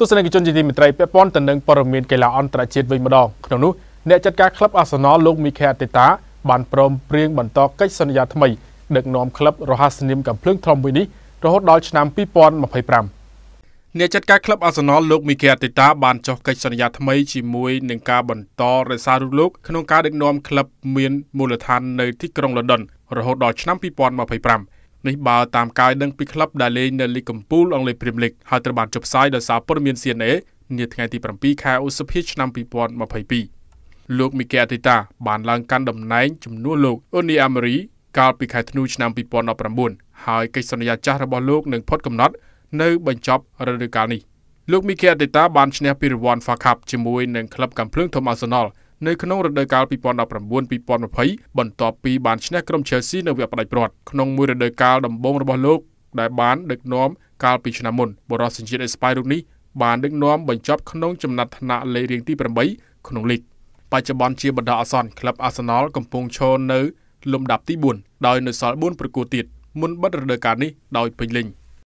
ទស្សនិកជនជាទីមេត្រីពាក់ព័ន្ធទៅនឹងព័ត៌មានកីឡាអន្តរជាតិវិញម្ដងក្នុងនោះអ្នកចាត់ការក្លឹបអាសនលលោកមីខេអតេតាបានព្រមព្រៀងបន្តកិច្ចសន្យាថ្មីដឹកនាំក្លឹបរហស្សនាមកំភ្លើងថ្លុំមួយនេះរហូតដល់ឆ្នាំ2025អ្នកចាត់ការក្លឹបអាសនលលោកមីកេអតេតាបានចុះកិច្ចសន្យាថ្មីជាមួយនឹងការបន្តរក្សារូបលោកក្នុងការដឹកនាំក្លឹបមានមូលដ្ឋាននៅទីក្រុងលอนดอนរហូតដល់ឆ្នាំ2025នេះបើតាមកាយដឹងពីក្លឹបដែលលេងនៅលីគកំពូលអង់គ្លេសព្រីមលីកហើយត្រូវបានចុះផ្សាយដោយសារព័ត៌មាន CNA នាថ្ងៃទី7ខែឧសភាឆ្នាំ2022លោកមីកែអតីតាបានឡើងកាន់តំណែងជំនួសលោកអូនីអាមេរីកាលពីខែធ្នូឆ្នាំ2019ហើយកិច្ចសន្យាចាស់របស់លោកនឹងផុតកំណត់ នៅបញ្ចប់រដូវកាលនេះលោកមីកែអតីតាបានឈ្នះពានរង្វាន់ FA Cup ជាមួយនឹងក្លឹបកំភ្លើងធំអាសនល់នៅក្នុងរដូវកាល2019-2020បន្ទាប់ពីបានឈ្នះក្រុម Chelsea នៅវគ្គផ្ដាច់ព្រាត់ក្នុងមួយរដូវកាលដំបូងរបស់លោកដែលបានដឹកនាំកាលពីឆ្នាំមុនបរិសសញ្ជាតិអេស្ប៉ាញរូបនេះបានដឹកនាំបញ្ចប់ក្នុងចំណាត់ថ្នាក់លេខរៀងទី8ក្នុងលីកបច្ចុប្បន្នជាបណ្ដោះអាសន្នក្លឹប Arsenal កំពុងឈរនៅលំដាប់ទី4ដោយនៅសល់4ប្រកួតទៀតមុនបិទរដូវកាលនេះដោយពេញលេញ។